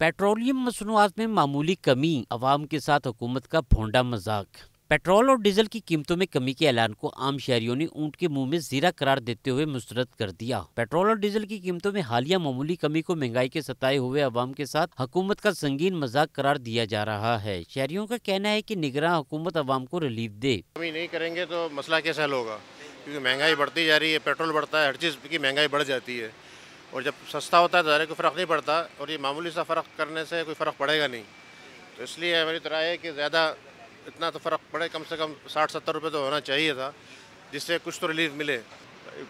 petroleum मसनूआत में मामूली कमी आवाम के साथ हुकूमत का भोंडा मजाक पेट्रोल और डीजल की कीमतों में कमी के ऐलान को आम शहरियों ने ऊंट के मुंह में जीरा करार देते हुए मुस्तरद कर दिया पेट्रोल और डीजल की कीमतों में हालिया मामूली कमी को महंगाई के सताए हुए अवाम के साथ हुकूमत का संगीन मजाक करार दिया जा रहा है शहरियों का कहना है कि निगरान हुकूमत अवाम को रिलीफ दे कमी नहीं करेंगे तो मसला कैसा होगा क्योंकि महंगाई बढ़ती जा रही है पेट्रोल बढ़ता है हर चीज़ की महंगाई बढ़ जाती है और जब सस्ता होता है तो ज़्यादा कोई फ़र्क नहीं पड़ता और ये मामूली सा फ़र्क करने से कोई फ़र्क पड़ेगा नहीं तो इसलिए हमारी तो है कि ज़्यादा इतना तो फ़र्क पड़े कम से कम साठ सत्तर रुपये तो होना चाहिए था जिससे कुछ तो रिलीफ मिले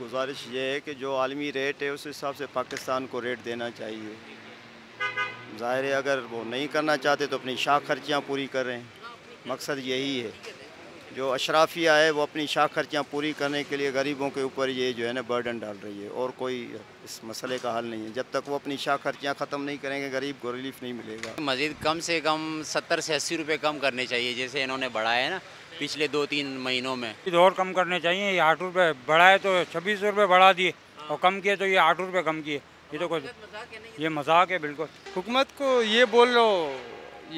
गुजारिश ये है कि जो आलमी रेट है उस हिसाब से पाकिस्तान को रेट देना चाहिए ज़ाहिर अगर वो नहीं करना चाहते तो अपनी शाख खर्चियाँ पूरी कर रहे हैं मकसद यही है जो अशराफिया है वो अपनी शाह खर्चियाँ पूरी करने के लिए गरीबों के ऊपर ये जो है ना बर्डन डाल रही है और कोई इस मसले का हल नहीं है जब तक वो अपनी शाह खर्चियाँ ख़त्म नहीं करेंगे गरीब को रिलीफ नहीं मिलेगा मज़ीद कम से कम सत्तर से अस्सी रुपये कम करने चाहिए जैसे इन्होंने बढ़ाया है ना पिछले दो तीन महीनों में और कम करने चाहिए ये आठ रुपये बढ़ाए तो छब्बीस रुपये बढ़ा दिए और कम किए तो ये आठ रुपये कम किए ये तो कुछ ये मजाक है बिल्कुल हुकूमत को ये बोल लो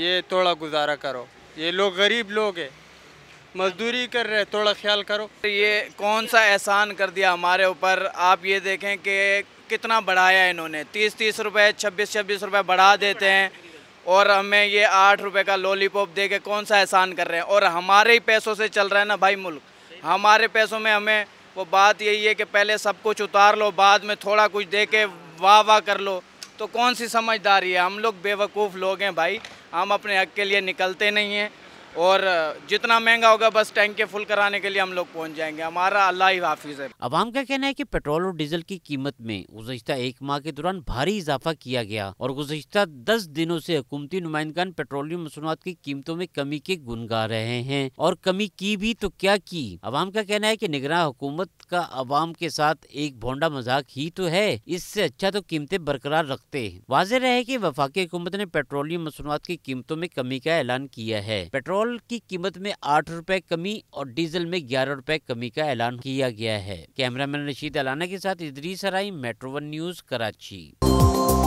ये थोड़ा गुजारा करो ये लोग गरीब लोग हैं मजदूरी कर रहे थोड़ा ख्याल करो ये कौन सा एहसान कर दिया हमारे ऊपर आप ये देखें कि कितना बढ़ाया इन्होंने तीस तीस रुपये छब्बीस छब्बीस रुपये बढ़ा देते हैं और हमें ये आठ रुपये का लॉलीपॉप दे के कौन सा एहसान कर रहे हैं और हमारे ही पैसों से चल रहा है ना भाई मुल्क हमारे पैसों में हमें वो बात यही है कि पहले सब कुछ उतार लो बाद में थोड़ा कुछ दे के वाह वाह कर लो तो कौन सी समझदारी है हम लोग बेवकूफ़ लोग हैं भाई हम अपने हक के लिए निकलते नहीं हैं और जितना महंगा होगा बस टैंक के फुल कराने के लिए हम लोग पहुंच जाएंगे हमारा अल्लाह ही हाफिज है अवाम का कहना है कि पेट्रोल और डीजल की कीमत में गुजशत एक माह के दौरान भारी इजाफा किया गया और गुजशत दस दिनों से हुकूमती नुमाइंदान पेट्रोलियम मसनवाद की कीमतों में कमी के गुन गा रहे हैं और कमी की भी तो क्या की अवाम का कहना है की निगरान हुकूमत का अवाम के साथ एक भोंडा मजाक ही तो है इससे अच्छा तो कीमतें बरकरार रखते है वाजह रहे की वफाकी हुकूमत ने पेट्रोलियम मसनवाद की कीमतों में कमी का ऐलान किया है पेट्रोल पेट्रोल की कीमत में आठ रुपए कमी और डीजल में ग्यारह रुपए कमी का ऐलान किया गया है कैमरामैन रशीद अलाना के साथ इदरी सराई मेट्रो वन न्यूज कराची